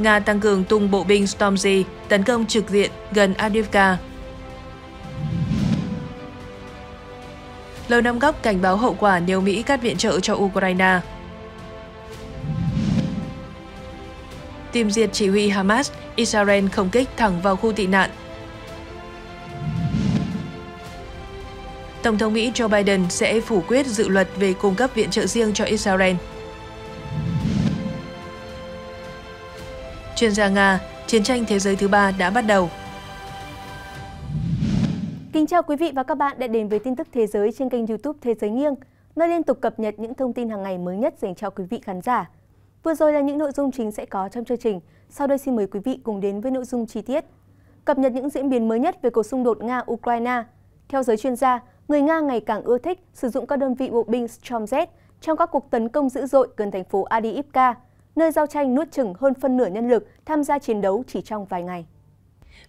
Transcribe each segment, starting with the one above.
Nga tăng cường tung bộ binh Stormzy tấn công trực diện gần Avdiivka. Lầu Năm Góc cảnh báo hậu quả nếu Mỹ cắt viện trợ cho Ukraine. Tìm diệt chỉ huy Hamas, Israel không kích thẳng vào khu tị nạn. Tổng thống Mỹ Joe Biden sẽ phủ quyết dự luật về cung cấp viện trợ riêng cho Israel. Chuyên gia Nga, chiến tranh thế giới thứ ba đã bắt đầu. Kính chào quý vị và các bạn đã đến với tin tức thế giới trên kênh YouTube Thế giới nghiêng, nơi liên tục cập nhật những thông tin hàng ngày mới nhất dành cho quý vị khán giả. Vừa rồi là những nội dung chính sẽ có trong chương trình, sau đây xin mời quý vị cùng đến với nội dung chi tiết. Cập nhật những diễn biến mới nhất về cuộc xung đột Nga-Ukraine. Theo giới chuyên gia, người Nga ngày càng ưa thích sử dụng các đơn vị bộ binh Storm Z trong các cuộc tấn công dữ dội gần thành phố Adiivka, nơi giao tranh nuốt chừng hơn phân nửa nhân lực tham gia chiến đấu chỉ trong vài ngày.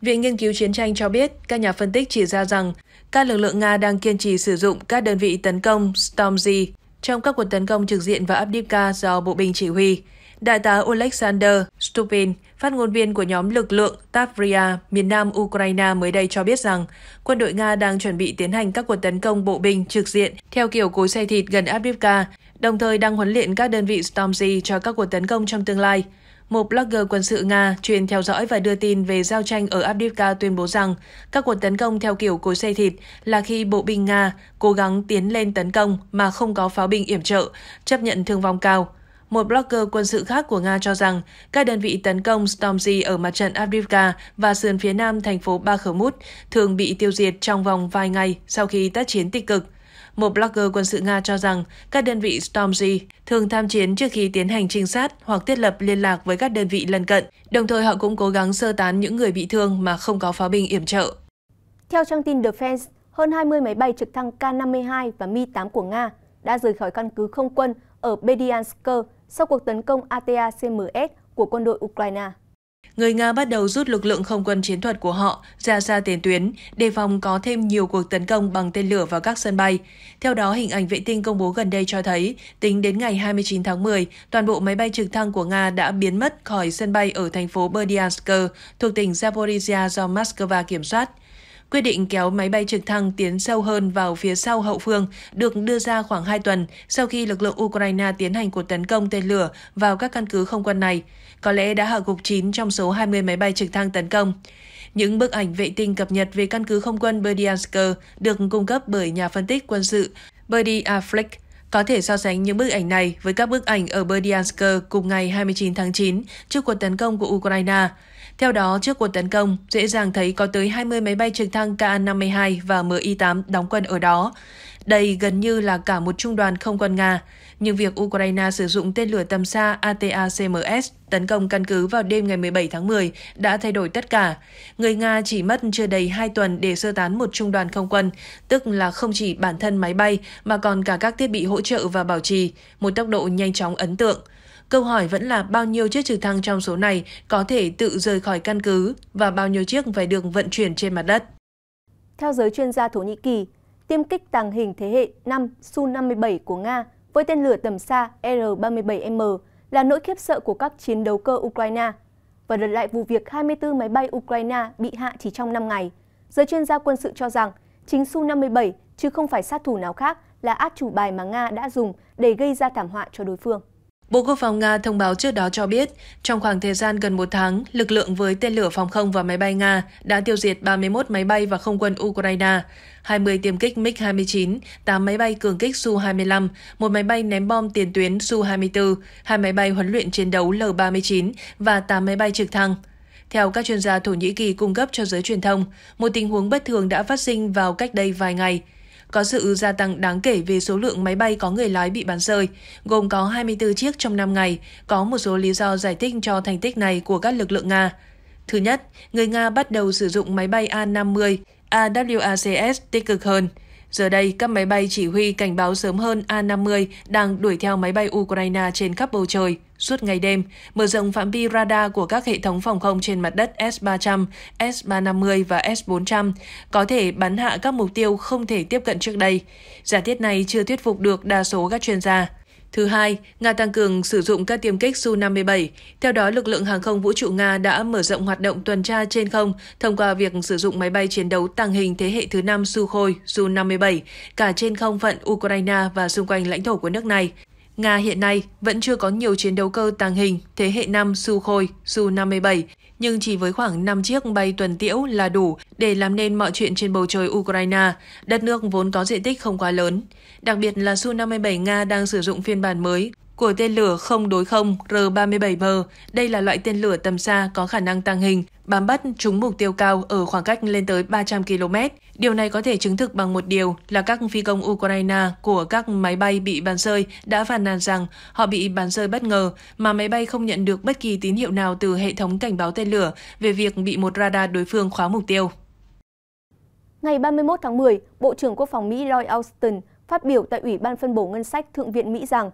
Viện Nghiên cứu Chiến tranh cho biết, các nhà phân tích chỉ ra rằng các lực lượng Nga đang kiên trì sử dụng các đơn vị tấn công Stormzy trong các cuộc tấn công trực diện vào Abdivka do bộ binh chỉ huy. Đại tá Alexander Stupin, phát ngôn viên của nhóm lực lượng Tavria miền nam Ukraine mới đây cho biết rằng quân đội Nga đang chuẩn bị tiến hành các cuộc tấn công bộ binh trực diện theo kiểu cối xay thịt gần Abdivka đồng thời đang huấn luyện các đơn vị Stormzy cho các cuộc tấn công trong tương lai. Một blogger quân sự Nga chuyên theo dõi và đưa tin về giao tranh ở Avdiivka tuyên bố rằng các cuộc tấn công theo kiểu cối xây thịt là khi bộ binh Nga cố gắng tiến lên tấn công mà không có pháo binh yểm trợ, chấp nhận thương vong cao. Một blogger quân sự khác của Nga cho rằng các đơn vị tấn công Stormzy ở mặt trận Avdiivka và sườn phía nam thành phố Bakhmut thường bị tiêu diệt trong vòng vài ngày sau khi tác chiến tích cực một blogger quân sự Nga cho rằng các đơn vị Stormzy thường tham chiến trước khi tiến hành trinh sát hoặc thiết lập liên lạc với các đơn vị lân cận, đồng thời họ cũng cố gắng sơ tán những người bị thương mà không có pháo binh yểm trợ. Theo trang tin Defense, hơn 20 máy bay trực thăng K-52 và Mi-8 của Nga đã rời khỏi căn cứ không quân ở Bediansk sau cuộc tấn công ATACMS của quân đội Ukraine. Người Nga bắt đầu rút lực lượng không quân chiến thuật của họ ra xa tiền tuyến, đề phòng có thêm nhiều cuộc tấn công bằng tên lửa vào các sân bay. Theo đó, hình ảnh vệ tinh công bố gần đây cho thấy, tính đến ngày 29 tháng 10, toàn bộ máy bay trực thăng của Nga đã biến mất khỏi sân bay ở thành phố Berdyansk thuộc tỉnh Zaporizhia do Moscow kiểm soát. Quyết định kéo máy bay trực thăng tiến sâu hơn vào phía sau hậu phương được đưa ra khoảng 2 tuần sau khi lực lượng Ukraine tiến hành cuộc tấn công tên lửa vào các căn cứ không quân này, có lẽ đã hạ gục 9 trong số 20 máy bay trực thăng tấn công. Những bức ảnh vệ tinh cập nhật về căn cứ không quân Berdyansk được cung cấp bởi nhà phân tích quân sự Berdy Affleck có thể so sánh những bức ảnh này với các bức ảnh ở Berdyansk cùng ngày 29 tháng 9 trước cuộc tấn công của Ukraine. Theo đó, trước cuộc tấn công, dễ dàng thấy có tới 20 máy bay trực thăng Ka-52 và Mi-8 đóng quân ở đó. Đây gần như là cả một trung đoàn không quân Nga. Nhưng việc Ukraine sử dụng tên lửa tầm xa ATACMS tấn công căn cứ vào đêm ngày 17 tháng 10 đã thay đổi tất cả. Người Nga chỉ mất chưa đầy 2 tuần để sơ tán một trung đoàn không quân, tức là không chỉ bản thân máy bay mà còn cả các thiết bị hỗ trợ và bảo trì, một tốc độ nhanh chóng ấn tượng. Câu hỏi vẫn là bao nhiêu chiếc trực thăng trong số này có thể tự rời khỏi căn cứ và bao nhiêu chiếc phải được vận chuyển trên mặt đất. Theo giới chuyên gia Thổ Nhĩ Kỳ, tiêm kích tàng hình thế hệ 5 Su-57 của Nga với tên lửa tầm xa R-37M là nỗi khiếp sợ của các chiến đấu cơ Ukraine. Và đợt lại vụ việc 24 máy bay Ukraine bị hạ chỉ trong 5 ngày, giới chuyên gia quân sự cho rằng chính Su-57 chứ không phải sát thủ nào khác là át chủ bài mà Nga đã dùng để gây ra thảm họa cho đối phương. Bộ Quốc phòng Nga thông báo trước đó cho biết, trong khoảng thời gian gần một tháng, lực lượng với tên lửa phòng không và máy bay Nga đã tiêu diệt 31 máy bay và không quân Ukraine, 20 tiêm kích MiG-29, 8 máy bay cường kích Su-25, một máy bay ném bom tiền tuyến Su-24, hai máy bay huấn luyện chiến đấu L-39 và 8 máy bay trực thăng. Theo các chuyên gia Thổ Nhĩ Kỳ cung cấp cho giới truyền thông, một tình huống bất thường đã phát sinh vào cách đây vài ngày – có sự gia tăng đáng kể về số lượng máy bay có người lái bị bắn rơi, gồm có 24 chiếc trong 5 ngày, có một số lý do giải thích cho thành tích này của các lực lượng Nga. Thứ nhất, người Nga bắt đầu sử dụng máy bay A-50, AWACS tích cực hơn – Giờ đây, các máy bay chỉ huy cảnh báo sớm hơn A-50 đang đuổi theo máy bay Ukraine trên khắp bầu trời. Suốt ngày đêm, mở rộng phạm vi radar của các hệ thống phòng không trên mặt đất S-300, S-350 và S-400 có thể bắn hạ các mục tiêu không thể tiếp cận trước đây. Giả thiết này chưa thuyết phục được đa số các chuyên gia. Thứ hai, Nga tăng cường sử dụng các tiêm kích Su-57. Theo đó, lực lượng hàng không vũ trụ Nga đã mở rộng hoạt động tuần tra trên không thông qua việc sử dụng máy bay chiến đấu tàng hình thế hệ thứ 5 Sukhoi Su-57 cả trên không phận Ukraine và xung quanh lãnh thổ của nước này. Nga hiện nay vẫn chưa có nhiều chiến đấu cơ tàng hình thế hệ 5 Su Khôi, Su-57, nhưng chỉ với khoảng 5 chiếc bay tuần tiễu là đủ để làm nên mọi chuyện trên bầu trời Ukraine, đất nước vốn có diện tích không quá lớn. Đặc biệt là Su-57 Nga đang sử dụng phiên bản mới của tên lửa không đối không R-37M. Đây là loại tên lửa tầm xa có khả năng tàng hình, bám bắt trúng mục tiêu cao ở khoảng cách lên tới 300 km. Điều này có thể chứng thực bằng một điều là các phi công Ukraine của các máy bay bị bắn rơi đã phàn nàn rằng họ bị bắn rơi bất ngờ mà máy bay không nhận được bất kỳ tín hiệu nào từ hệ thống cảnh báo tên lửa về việc bị một radar đối phương khóa mục tiêu. Ngày 31 tháng 10, Bộ trưởng Quốc phòng Mỹ Lloyd Austin phát biểu tại Ủy ban phân bổ ngân sách Thượng viện Mỹ rằng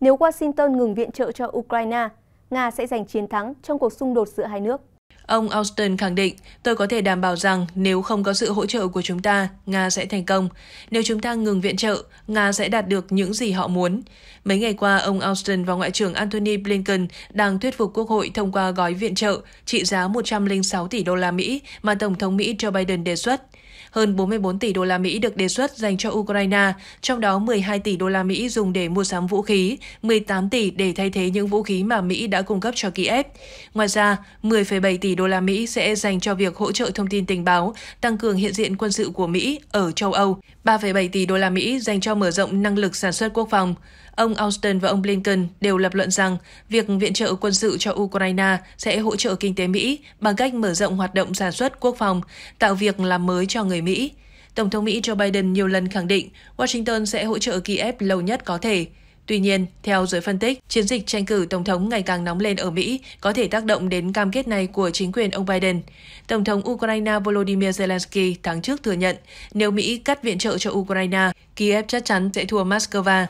nếu Washington ngừng viện trợ cho Ukraine, Nga sẽ giành chiến thắng trong cuộc xung đột giữa hai nước. Ông Austin khẳng định, tôi có thể đảm bảo rằng nếu không có sự hỗ trợ của chúng ta, Nga sẽ thành công. Nếu chúng ta ngừng viện trợ, Nga sẽ đạt được những gì họ muốn. Mấy ngày qua, ông Austin và Ngoại trưởng Antony Blinken đang thuyết phục Quốc hội thông qua gói viện trợ trị giá 106 tỷ đô la Mỹ mà Tổng thống Mỹ Joe Biden đề xuất. Hơn 44 tỷ đô la Mỹ được đề xuất dành cho Ukraine, trong đó 12 tỷ đô la Mỹ dùng để mua sắm vũ khí, 18 tỷ để thay thế những vũ khí mà Mỹ đã cung cấp cho Kiev. Ngoài ra, 10,7 tỷ đô la Mỹ sẽ dành cho việc hỗ trợ thông tin tình báo, tăng cường hiện diện quân sự của Mỹ ở châu Âu, 3,7 tỷ đô la Mỹ dành cho mở rộng năng lực sản xuất quốc phòng. Ông Austin và ông Blinken đều lập luận rằng việc viện trợ quân sự cho Ukraine sẽ hỗ trợ kinh tế Mỹ bằng cách mở rộng hoạt động sản xuất quốc phòng, tạo việc làm mới cho người Mỹ. Tổng thống Mỹ Joe Biden nhiều lần khẳng định Washington sẽ hỗ trợ Kiev lâu nhất có thể. Tuy nhiên, theo giới phân tích, chiến dịch tranh cử tổng thống ngày càng nóng lên ở Mỹ có thể tác động đến cam kết này của chính quyền ông Biden. Tổng thống Ukraine Volodymyr Zelensky tháng trước thừa nhận nếu Mỹ cắt viện trợ cho Ukraine, Kiev chắc chắn sẽ thua Moscow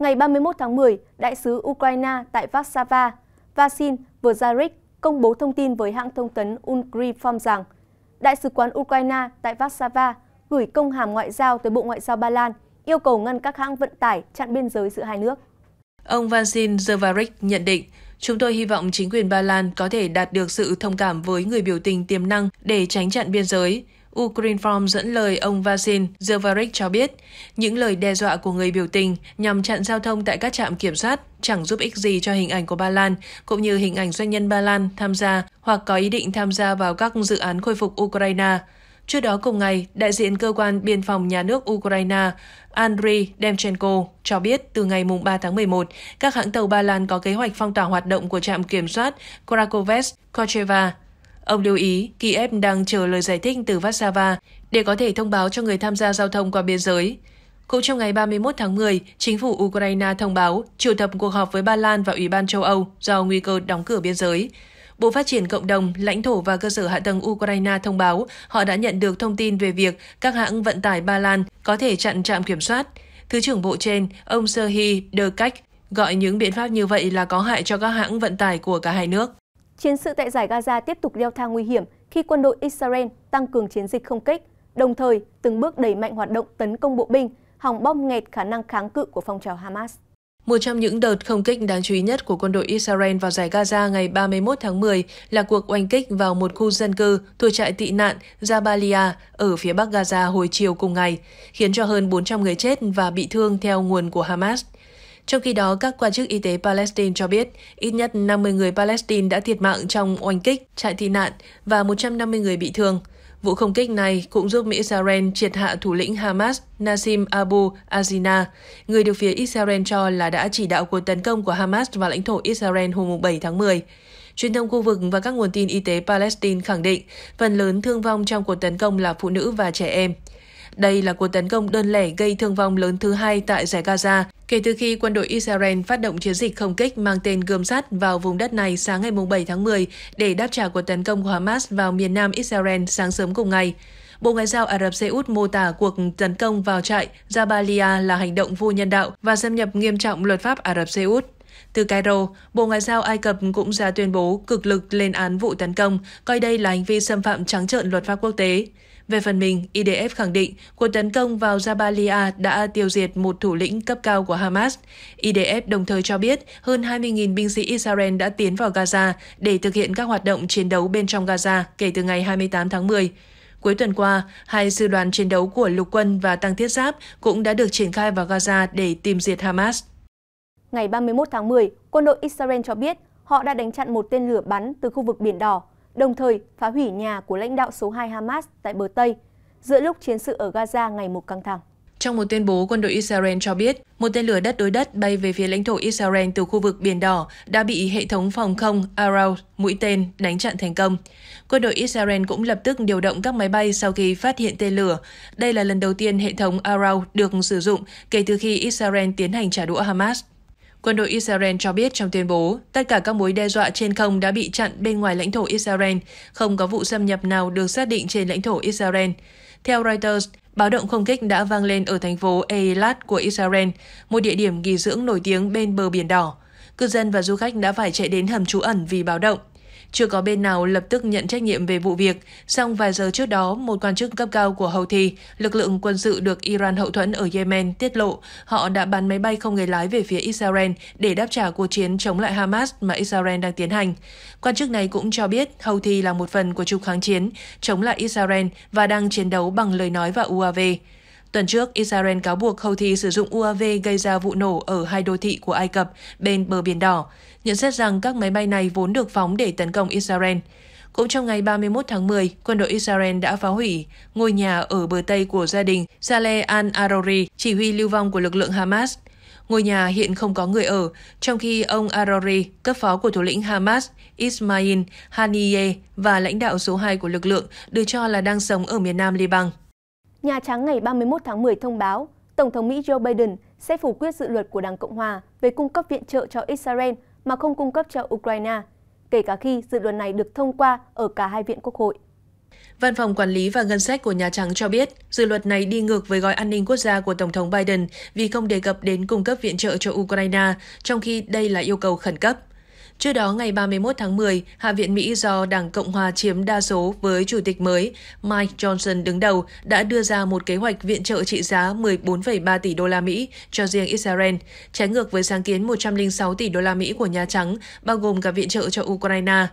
ngày ba mươi một tháng một đại sứ ukraine tại vassava vasin vzarik công bố thông tin với hãng thông tấn ungriform rằng đại sứ quán ukraine tại warsaw gửi công hàm ngoại giao tới bộ ngoại giao ba lan yêu cầu ngăn các hãng vận tải chặn biên giới giữa hai nước. Ông Vasin Zavarik nhận định, chúng tôi hy vọng chính quyền Ba Lan có thể đạt được sự thông cảm với người biểu tình tiềm năng để tránh chặn biên giới. Ukrainform dẫn lời ông Vasin Zelvarich cho biết, những lời đe dọa của người biểu tình nhằm chặn giao thông tại các trạm kiểm soát chẳng giúp ích gì cho hình ảnh của Ba Lan, cũng như hình ảnh doanh nhân Ba Lan tham gia hoặc có ý định tham gia vào các dự án khôi phục Ukraine. Trước đó cùng ngày, đại diện cơ quan biên phòng nhà nước Ukraine Andriy Demchenko cho biết từ ngày 3 tháng 11, các hãng tàu Ba Lan có kế hoạch phong tỏa hoạt động của trạm kiểm soát Krakowes Kocheva Ông lưu ý, Kiev đang chờ lời giải thích từ Warsaw để có thể thông báo cho người tham gia giao thông qua biên giới. Cũng trong ngày 31 tháng 10, chính phủ Ukraine thông báo triệu tập cuộc họp với Ba Lan và Ủy ban châu Âu do nguy cơ đóng cửa biên giới. Bộ Phát triển Cộng đồng, lãnh thổ và cơ sở hạ tầng Ukraine thông báo họ đã nhận được thông tin về việc các hãng vận tải Ba Lan có thể chặn trạm kiểm soát. Thứ trưởng bộ trên, ông Serhiy Dekach, gọi những biện pháp như vậy là có hại cho các hãng vận tải của cả hai nước. Chiến sự tại giải Gaza tiếp tục leo thang nguy hiểm khi quân đội Israel tăng cường chiến dịch không kích, đồng thời từng bước đẩy mạnh hoạt động tấn công bộ binh, hòng bom nghẹt khả năng kháng cự của phong trào Hamas. Một trong những đợt không kích đáng chú ý nhất của quân đội Israel vào giải Gaza ngày 31 tháng 10 là cuộc oanh kích vào một khu dân cư thuộc trại tị nạn Jabalia ở phía bắc Gaza hồi chiều cùng ngày, khiến cho hơn 400 người chết và bị thương theo nguồn của Hamas. Trong khi đó, các quan chức y tế Palestine cho biết ít nhất 50 người Palestine đã thiệt mạng trong oanh kích, trại tị nạn và 150 người bị thương. Vụ không kích này cũng giúp Israel triệt hạ thủ lĩnh Hamas Nassim Abu Azina, người được phía Israel cho là đã chỉ đạo cuộc tấn công của Hamas vào lãnh thổ Israel hôm 7 tháng 10. Truyền thông khu vực và các nguồn tin y tế Palestine khẳng định phần lớn thương vong trong cuộc tấn công là phụ nữ và trẻ em. Đây là cuộc tấn công đơn lẻ gây thương vong lớn thứ hai tại giải Gaza kể từ khi quân đội Israel phát động chiến dịch không kích mang tên gươm sắt vào vùng đất này sáng ngày 7 tháng 10 để đáp trả cuộc tấn công của Hamas vào miền nam Israel sáng sớm cùng ngày. Bộ Ngoại giao Ả Rập Xê Út mô tả cuộc tấn công vào trại Jabalia là hành động vô nhân đạo và xâm nhập nghiêm trọng luật pháp Ả Rập Xê Út. Từ Cairo, Bộ Ngoại giao Ai Cập cũng ra tuyên bố cực lực lên án vụ tấn công, coi đây là hành vi xâm phạm trắng trợn luật pháp quốc tế. Về phần mình, IDF khẳng định cuộc tấn công vào Jabalia đã tiêu diệt một thủ lĩnh cấp cao của Hamas. IDF đồng thời cho biết hơn 20.000 binh sĩ Israel đã tiến vào Gaza để thực hiện các hoạt động chiến đấu bên trong Gaza kể từ ngày 28 tháng 10. Cuối tuần qua, hai sư đoàn chiến đấu của lục quân và tăng thiết giáp cũng đã được triển khai vào Gaza để tìm diệt Hamas. Ngày 31 tháng 10, quân đội Israel cho biết họ đã đánh chặn một tên lửa bắn từ khu vực Biển Đỏ đồng thời phá hủy nhà của lãnh đạo số 2 Hamas tại bờ Tây, giữa lúc chiến sự ở Gaza ngày một căng thẳng. Trong một tuyên bố, quân đội Israel cho biết một tên lửa đất đối đất bay về phía lãnh thổ Israel từ khu vực Biển Đỏ đã bị hệ thống phòng không Arrow mũi tên đánh chặn thành công. Quân đội Israel cũng lập tức điều động các máy bay sau khi phát hiện tên lửa. Đây là lần đầu tiên hệ thống Arrow được sử dụng kể từ khi Israel tiến hành trả đũa Hamas. Quân đội Israel cho biết trong tuyên bố, tất cả các mối đe dọa trên không đã bị chặn bên ngoài lãnh thổ Israel, không có vụ xâm nhập nào được xác định trên lãnh thổ Israel. Theo Reuters, báo động không kích đã vang lên ở thành phố Eilat của Israel, một địa điểm nghỉ dưỡng nổi tiếng bên bờ Biển Đỏ. Cư dân và du khách đã phải chạy đến hầm trú ẩn vì báo động. Chưa có bên nào lập tức nhận trách nhiệm về vụ việc, song vài giờ trước đó, một quan chức cấp cao của Houthi, lực lượng quân sự được Iran hậu thuẫn ở Yemen, tiết lộ họ đã bắn máy bay không người lái về phía Israel để đáp trả cuộc chiến chống lại Hamas mà Israel đang tiến hành. Quan chức này cũng cho biết Houthi là một phần của trục kháng chiến chống lại Israel và đang chiến đấu bằng lời nói và UAV. Tuần trước, Israel cáo buộc Houthi sử dụng UAV gây ra vụ nổ ở hai đô thị của Ai Cập bên bờ Biển Đỏ, nhận xét rằng các máy bay này vốn được phóng để tấn công Israel. Cũng trong ngày 31 tháng 10, quân đội Israel đã phá hủy ngôi nhà ở bờ Tây của gia đình Saleh al-Arori, chỉ huy lưu vong của lực lượng Hamas. Ngôi nhà hiện không có người ở, trong khi ông Arori, cấp phó của thủ lĩnh Hamas Ismail Haniyeh và lãnh đạo số 2 của lực lượng được cho là đang sống ở miền nam Liban. Nhà Trắng ngày 31 tháng 10 thông báo Tổng thống Mỹ Joe Biden sẽ phủ quyết dự luật của Đảng Cộng Hòa về cung cấp viện trợ cho Israel mà không cung cấp cho Ukraine, kể cả khi dự luật này được thông qua ở cả hai viện quốc hội. Văn phòng Quản lý và Ngân sách của Nhà Trắng cho biết, dự luật này đi ngược với gói an ninh quốc gia của Tổng thống Biden vì không đề cập đến cung cấp viện trợ cho Ukraine, trong khi đây là yêu cầu khẩn cấp. Trước đó, ngày 31 tháng 10, Hạ viện Mỹ do Đảng Cộng hòa chiếm đa số với Chủ tịch mới Mike Johnson đứng đầu đã đưa ra một kế hoạch viện trợ trị giá 14,3 tỷ đô la Mỹ cho riêng Israel, trái ngược với sáng kiến 106 tỷ đô la Mỹ của Nhà Trắng, bao gồm cả viện trợ cho Ukraine.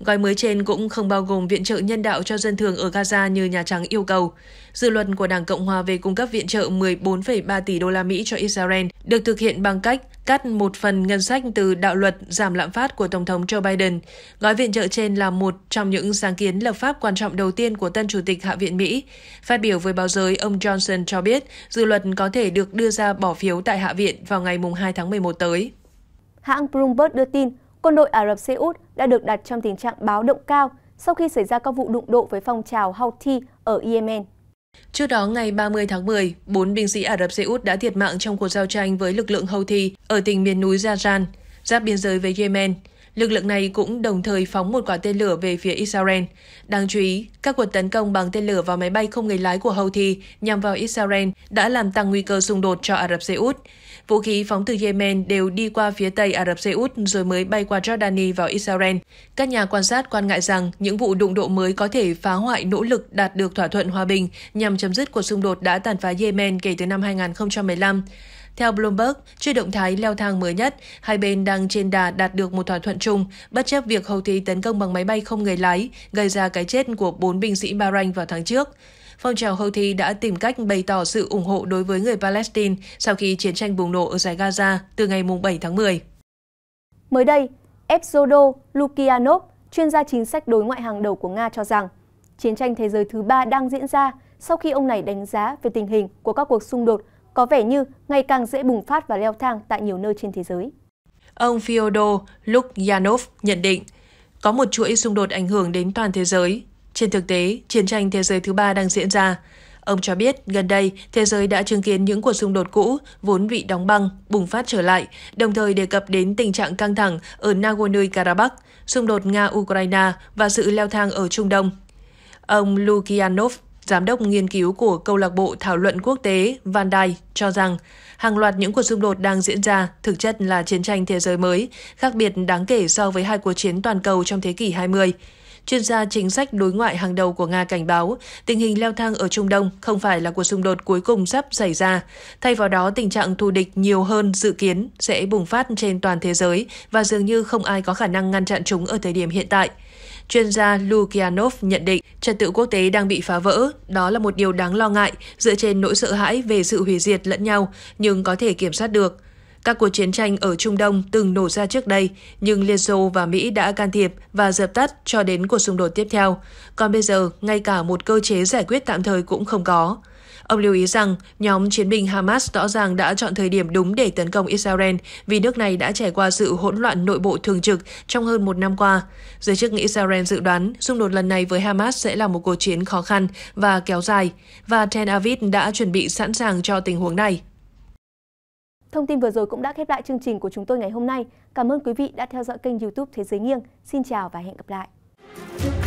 Gói mới trên cũng không bao gồm viện trợ nhân đạo cho dân thường ở Gaza như Nhà Trắng yêu cầu. Dự luật của Đảng Cộng hòa về cung cấp viện trợ 14,3 tỷ đô la Mỹ cho Israel được thực hiện bằng cách cắt một phần ngân sách từ đạo luật giảm lạm phát của Tổng thống Joe Biden. Gói viện trợ trên là một trong những sáng kiến lập pháp quan trọng đầu tiên của tân Chủ tịch Hạ viện Mỹ. Phát biểu với báo giới, ông Johnson cho biết dự luật có thể được đưa ra bỏ phiếu tại Hạ viện vào ngày 2 tháng 11 tới. Hãng Bloomberg đưa tin, quân đội Ả Rập Xê Út đã được đặt trong tình trạng báo động cao sau khi xảy ra các vụ đụng độ với phong trào Houthi ở Yemen. Trước đó, ngày 30 tháng 10, bốn binh sĩ Ả Rập Xê Út đã thiệt mạng trong cuộc giao tranh với lực lượng Houthi ở tỉnh miền núi Zajan, giáp biên giới với Yemen. Lực lượng này cũng đồng thời phóng một quả tên lửa về phía Israel. Đáng chú ý, các cuộc tấn công bằng tên lửa vào máy bay không người lái của Houthi nhằm vào Israel đã làm tăng nguy cơ xung đột cho Ả Rập Xê Út. Vũ khí phóng từ Yemen đều đi qua phía tây Ả Rập Xê Út rồi mới bay qua Jordani vào Israel. Các nhà quan sát quan ngại rằng những vụ đụng độ mới có thể phá hoại nỗ lực đạt được thỏa thuận hòa bình nhằm chấm dứt cuộc xung đột đã tàn phá Yemen kể từ năm 2015. Theo Bloomberg, trước động thái leo thang mới nhất, hai bên đang trên đà đạt được một thỏa thuận chung, bất chấp việc Houthi tấn công bằng máy bay không người lái, gây ra cái chết của bốn binh sĩ Bahrain vào tháng trước. Phong trào Houthi đã tìm cách bày tỏ sự ủng hộ đối với người Palestine sau khi chiến tranh bùng nổ ở giải Gaza từ ngày 7 tháng 10. Mới đây, Evzodo Lukianov, chuyên gia chính sách đối ngoại hàng đầu của Nga cho rằng, chiến tranh thế giới thứ ba đang diễn ra sau khi ông này đánh giá về tình hình của các cuộc xung đột có vẻ như ngày càng dễ bùng phát và leo thang tại nhiều nơi trên thế giới. Ông Fyodor Lukyanov nhận định, có một chuỗi xung đột ảnh hưởng đến toàn thế giới. Trên thực tế, chiến tranh thế giới thứ ba đang diễn ra. Ông cho biết gần đây thế giới đã chứng kiến những cuộc xung đột cũ vốn bị đóng băng bùng phát trở lại, đồng thời đề cập đến tình trạng căng thẳng ở Nagorno-Karabakh, xung đột Nga-Ukraine và sự leo thang ở Trung Đông. Ông Lukyanov Giám đốc nghiên cứu của câu lạc bộ thảo luận quốc tế Van Dai cho rằng hàng loạt những cuộc xung đột đang diễn ra thực chất là chiến tranh thế giới mới, khác biệt đáng kể so với hai cuộc chiến toàn cầu trong thế kỷ 20. Chuyên gia chính sách đối ngoại hàng đầu của Nga cảnh báo tình hình leo thang ở Trung Đông không phải là cuộc xung đột cuối cùng sắp xảy ra. Thay vào đó, tình trạng thù địch nhiều hơn dự kiến sẽ bùng phát trên toàn thế giới và dường như không ai có khả năng ngăn chặn chúng ở thời điểm hiện tại – chuyên gia Lukianov nhận định trật tự quốc tế đang bị phá vỡ, đó là một điều đáng lo ngại dựa trên nỗi sợ hãi về sự hủy diệt lẫn nhau, nhưng có thể kiểm soát được. Các cuộc chiến tranh ở Trung Đông từng nổ ra trước đây, nhưng Liên Xô và Mỹ đã can thiệp và dập tắt cho đến cuộc xung đột tiếp theo. Còn bây giờ, ngay cả một cơ chế giải quyết tạm thời cũng không có. Ông lưu ý rằng nhóm chiến binh Hamas rõ ràng đã chọn thời điểm đúng để tấn công Israel vì nước này đã trải qua sự hỗn loạn nội bộ thường trực trong hơn một năm qua. Giới chức Israel dự đoán xung đột lần này với Hamas sẽ là một cuộc chiến khó khăn và kéo dài, và Tel Aviv đã chuẩn bị sẵn sàng cho tình huống này. Thông tin vừa rồi cũng đã khép lại chương trình của chúng tôi ngày hôm nay. Cảm ơn quý vị đã theo dõi kênh YouTube Thế giới nghiêng. Xin chào và hẹn gặp lại.